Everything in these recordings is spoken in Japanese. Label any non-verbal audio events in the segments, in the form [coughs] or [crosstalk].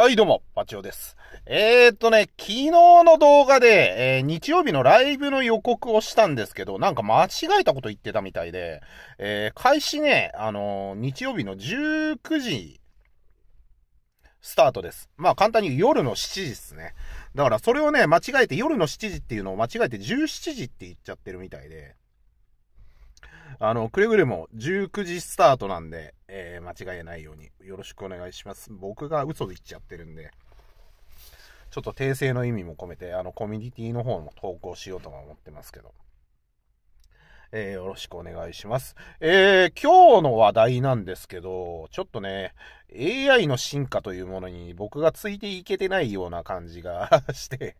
はい、どうも、パチオです。えー、っとね、昨日の動画で、えー、日曜日のライブの予告をしたんですけど、なんか間違えたこと言ってたみたいで、えー、開始ね、あの日曜日の19時、スタートです。まあ簡単に夜の7時ですね。だからそれをね、間違えて夜の7時っていうのを間違えて17時って言っちゃってるみたいで、あの、くれぐれも19時スタートなんで、えー、間違えないようによろしくお願いします。僕が嘘で言っちゃってるんで、ちょっと訂正の意味も込めて、あの、コミュニティの方も投稿しようとは思ってますけど。えー、よろしくお願いします。えー、今日の話題なんですけど、ちょっとね、AI の進化というものに僕がついていけてないような感じが [laughs] して、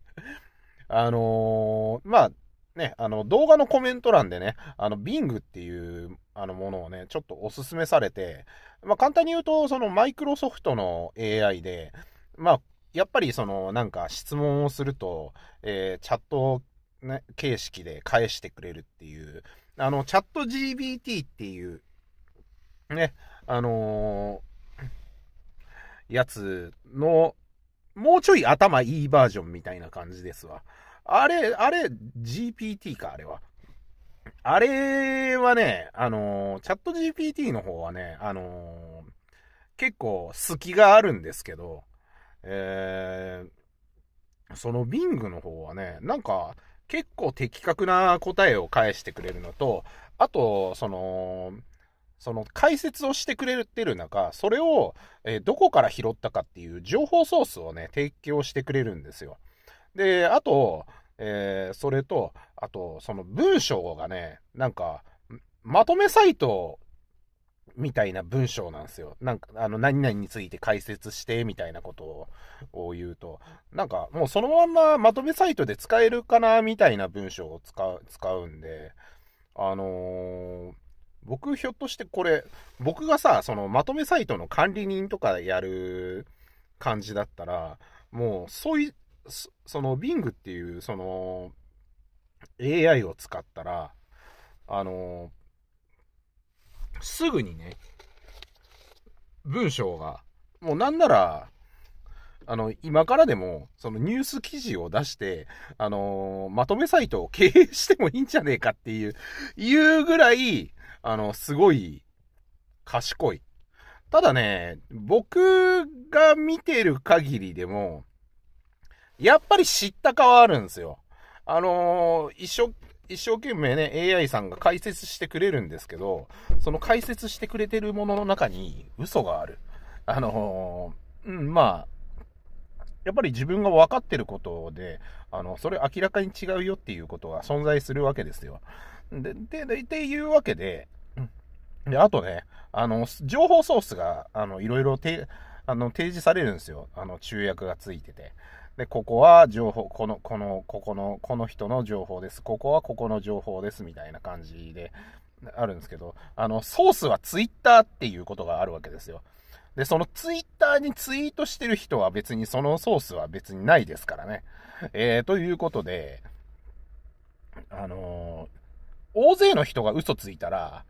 あのー、まあ、ね、あの、動画のコメント欄でね、あの、Bing っていう、あの、ものをね、ちょっとおすすめされて、まあ、簡単に言うと、その、マイクロソフトの AI で、まあ、やっぱり、その、なんか、質問をすると、えー、チャット、ね、形式で返してくれるっていう、あの、チャット GBT っていう、ね、あのー、やつの、もうちょい頭いいバージョンみたいな感じですわ。あれ、あれ、GPT か、あれは。あれはね、あの、チャット GPT の方はね、あの、結構隙があるんですけど、えー、その Bing の方はね、なんか結構的確な答えを返してくれるのと、あと、その、その解説をしてくれてる中、それを、えどこから拾ったかっていう情報ソースをね、提供してくれるんですよ。で、あと、えー、それと、あと、その文章がね、なんか、まとめサイトみたいな文章なんですよ。なんか、あの、何々について解説して、みたいなことを言うと、なんか、もうそのまんままとめサイトで使えるかな、みたいな文章を使う、使うんで、あのー、僕、ひょっとしてこれ、僕がさ、そのまとめサイトの管理人とかやる感じだったら、もう、そういう、その Bing っていう、その AI を使ったら、あの、すぐにね、文章が、もうなんなら、あの、今からでも、そのニュース記事を出して、あのまとめサイトを経営してもいいんじゃねえかっていう、いうぐらい、あの、すごい、賢い。ただね、僕が見てる限りでも、やっぱり知ったかはあるんですよ。あのー、一生、一生懸命ね、AI さんが解説してくれるんですけど、その解説してくれてるものの中に嘘がある。あのー、うん、まあ、やっぱり自分が分かってることで、あの、それ明らかに違うよっていうことが存在するわけですよ。で、で、で、っていうわけで、で、あとね、あの、情報ソースが、あの、いろいろて、あの、提示されるんですよ。あの、注約がついてて。で、ここは情報、この、この、ここの、この人の情報です。ここはここの情報です。みたいな感じであるんですけど、あの、ソースはツイッターっていうことがあるわけですよ。で、そのツイッターにツイートしてる人は別にそのソースは別にないですからね。えー、ということで、あのー、大勢の人が嘘ついたら、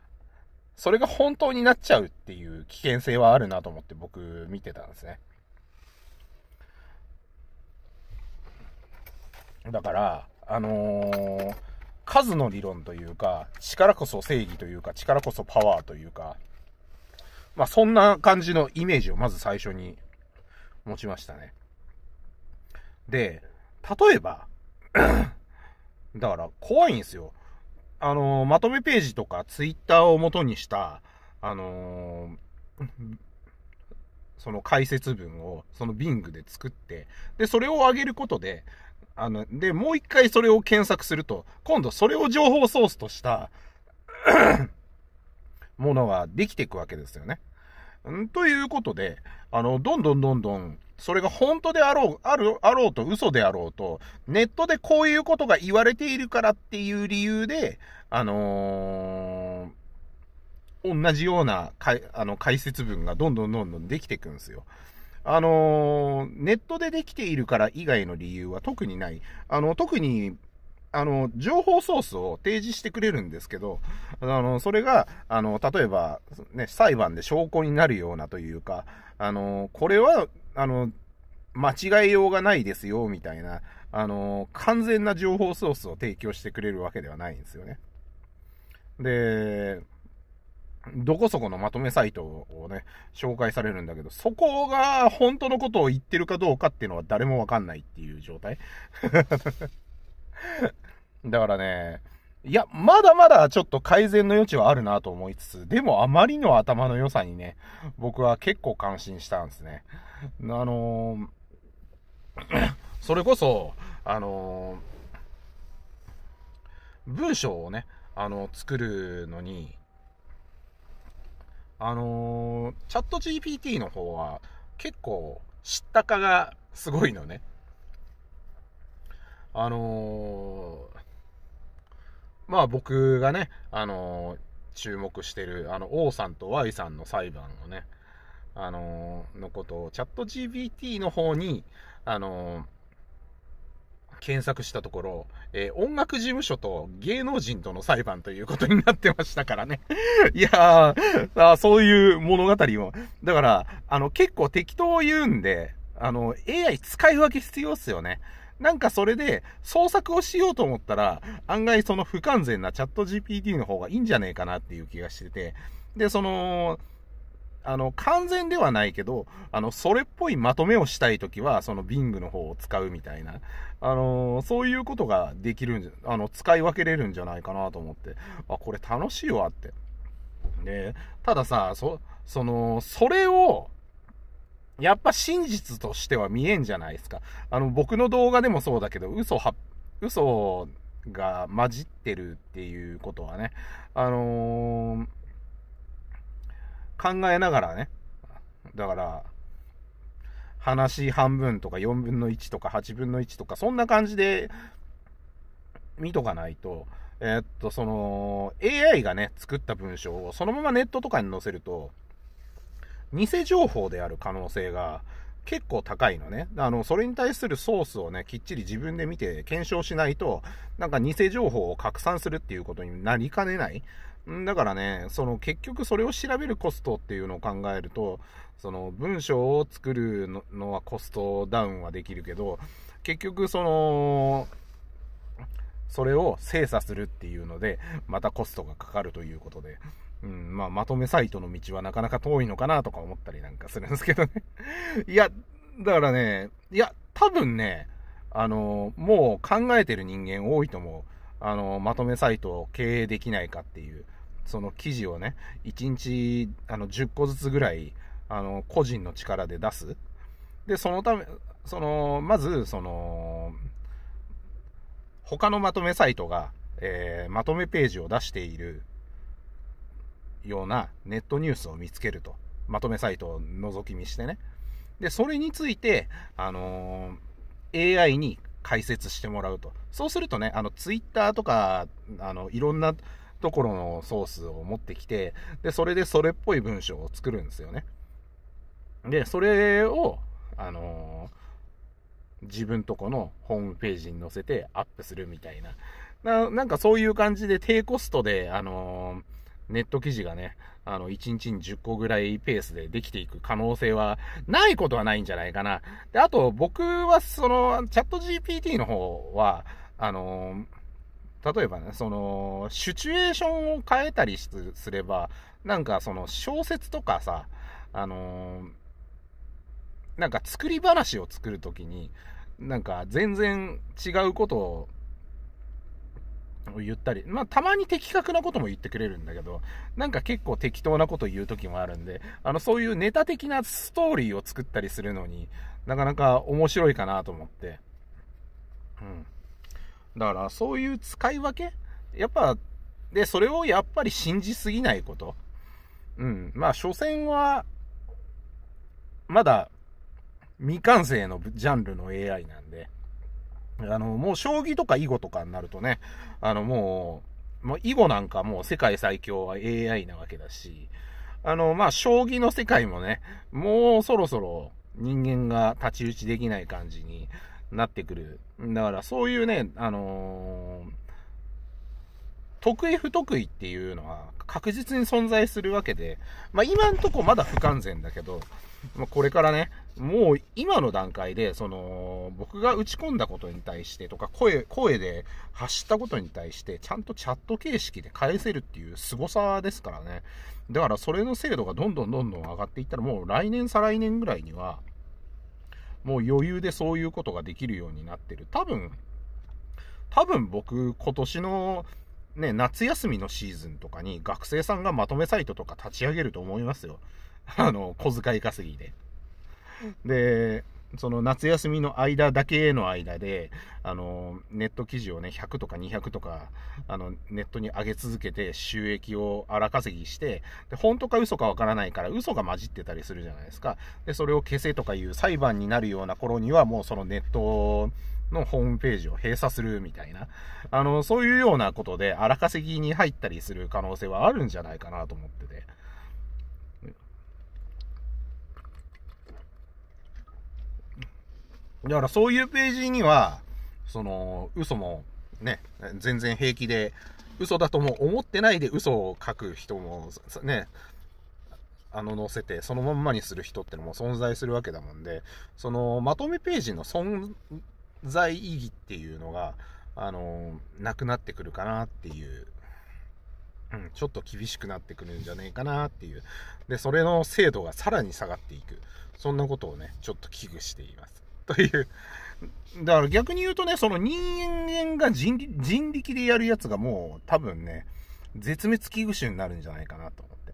それが本当になっちゃうっていう危険性はあるなと思って僕見てたんですね。だから、あのー、数の理論というか、力こそ正義というか、力こそパワーというか、まあ、そんな感じのイメージをまず最初に持ちましたね。で、例えば [clears throat] だから怖いんですよ。あのー、まとめページとかツイッターを元にした、あのー、その解説文を、その Bing で作って、で、それを上げることで、あの、で、もう一回それを検索すると、今度それを情報ソースとした [coughs] ものができていくわけですよね。んということで、あの、どんどんどんどん、それが本当であろう、ある、あろうと嘘であろうと、ネットでこういうことが言われているからっていう理由で、あのー同じようなかあの解説文がどんどんどんどんできていくんですよ。あのネットでできているから以外の理由は特にない。あの、特に、あの、情報ソースを提示してくれるんですけど、あの、それが、あの、例えば、ね、裁判で証拠になるようなというか、あの、これは、あの、間違えようがないですよ、みたいな、あの、完全な情報ソースを提供してくれるわけではないんですよね。で、どこそこのまとめサイトをね、紹介されるんだけど、そこが本当のことを言ってるかどうかっていうのは誰もわかんないっていう状態 [laughs] だからね、いや、まだまだちょっと改善の余地はあるなと思いつつ、でもあまりの頭の良さにね、僕は結構感心したんですね。あのー、[coughs] それこそ、あのー、文章をね、あの、作るのに、あのー、チャット GPT の方は結構知ったかがすごいのね。あのー、まあ僕がね、あのー、注目してる、あの、王さんと Y さんの裁判のね、あののことを、チャット GPT の方に、あのー検索したところ、えー、音楽事務所と芸能人との裁判ということになってましたからね。[laughs] いやー、そういう物語を。だから、あの、結構適当言うんで、あの、AI 使い分け必要っすよね。なんかそれで創作をしようと思ったら、案外その不完全なチャット GPT の方がいいんじゃねえかなっていう気がしてて、で、その、あの、完全ではないけど、あの、それっぽいまとめをしたいときは、その Bing の方を使うみたいな、あのー、そういうことができるんじゃ、あの、使い分けれるんじゃないかなと思って、あ、これ楽しいわって。で、たださ、そ、その、それを、やっぱ真実としては見えんじゃないですか。あの、僕の動画でもそうだけど、嘘は、嘘が混じってるっていうことはね、あのー考えながらね、だから、話半分とか4分の1とか8分の1とか、そんな感じで見とかないと、えー、っと、その、AI がね、作った文章をそのままネットとかに載せると、偽情報である可能性が結構高いのね。あの、それに対するソースをね、きっちり自分で見て検証しないと、なんか偽情報を拡散するっていうことになりかねない。だからね、その結局それを調べるコストっていうのを考えると、その文章を作るのはコストダウンはできるけど、結局その、それを精査するっていうので、またコストがかかるということで、うん、まあ、まとめサイトの道はなかなか遠いのかなとか思ったりなんかするんですけどね。[laughs] いや、だからね、いや、多分ね、あの、もう考えてる人間多いと思う。あの、まとめサイトを経営できないかっていう、その記事をね、1日、あの、10個ずつぐらい、あの、個人の力で出す。で、そのため、その、まず、その、他のまとめサイトが、えー、まとめページを出しているようなネットニュースを見つけると。まとめサイトを覗き見してね。で、それについて、あのー、AI に解説してもらうと。そうするとね、あの、ツイッターとか、あの、いろんなところのソースを持ってきて、で、それでそれっぽい文章を作るんですよね。で、それを、あのー自分とこのホームページに載せてアップするみたいな。ななんかそういう感じで低コストで、あのー、ネット記事がね、あの、1日に10個ぐらいペースでできていく可能性はないことはないんじゃないかな。で、あと僕はその、チャット GPT の方は、あのー例えばね、その、シチュエーションを変えたりすれば、なんかその小説とかさ、あのー、なんか作り話を作るときに、なんか全然違うことを言ったり、まあ、たまに的確なことも言ってくれるんだけど、なんか結構適当なこと言う時もあるんで、あの、そういうネタ的なストーリーを作ったりするのになかなか面白いかなと思って。うん。だから、そういう使い分けやっぱ、で、それをやっぱり信じすぎないこと。うん。まあ、所詮は、まだ、未完成のジャンルの AI なんで、あの、もう将棋とか囲碁とかになるとね、あの、もう、もう囲碁なんかもう世界最強は AI なわけだし、あの、まあ、将棋の世界もね、もうそろそろ人間が太刀打ちできない感じになってくる。だからそういうね、あのー得意不得意っていうのは確実に存在するわけで、まあ、今んとこまだ不完全だけど、まあ、これからね、もう今の段階で、その、僕が打ち込んだことに対してとか、声、声で発したことに対して、ちゃんとチャット形式で返せるっていう凄さですからね。だからそれの精度がどんどんどんどん上がっていったら、もう来年再来年ぐらいには、もう余裕でそういうことができるようになってる。多分、多分僕、今年のね、夏休みのシーズンとかに学生さんがまとめサイトとか立ち上げると思いますよ。[laughs] あの、小遣い稼ぎで。で、その夏休みの間だけへの間で、あの、ネット記事をね、100とか200とか、あの、ネットに上げ続けて収益を荒稼ぎして、で、本当か嘘かわからないから嘘が混じってたりするじゃないですか。で、それを消せとかいう裁判になるような頃には、もうそのネットのホームページを閉鎖するみたいな、あの、そういうようなことで荒稼ぎに入ったりする可能性はあるんじゃないかなと思ってて。だからそういうページには、その、嘘もね、全然平気で、嘘だとも思ってないで嘘を書く人も、ね、あの、載せて、そのまんまにする人ってのも存在するわけだもんで、その、まとめページの存在意義っていうのが、あのなくなってくるかなっていう、うん、ちょっと厳しくなってくるんじゃねえかなっていう。で、それの精度がさらに下がっていく。そんなことをね、ちょっと危惧しています。という。だから逆に言うとね、その人間が人力でやるやつがもう多分ね、絶滅危惧種になるんじゃないかなと思って。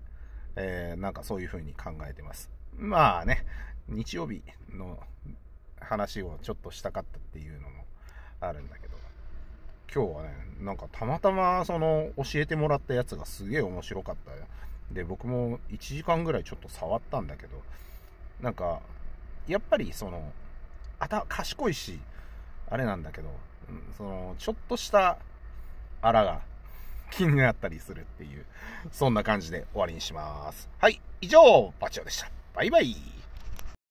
えー、なんかそういう風に考えてます。まあね、日曜日の話をちょっとしたかったっていうのもあるんだけど今日はねなんかたまたまその教えてもらったやつがすげえ面白かったで僕も1時間ぐらいちょっと触ったんだけどなんかやっぱりそのあた賢いしあれなんだけどそのちょっとしたあらが気になったりするっていうそんな感じで終わりにしますはい以上バチオでしたバイバイ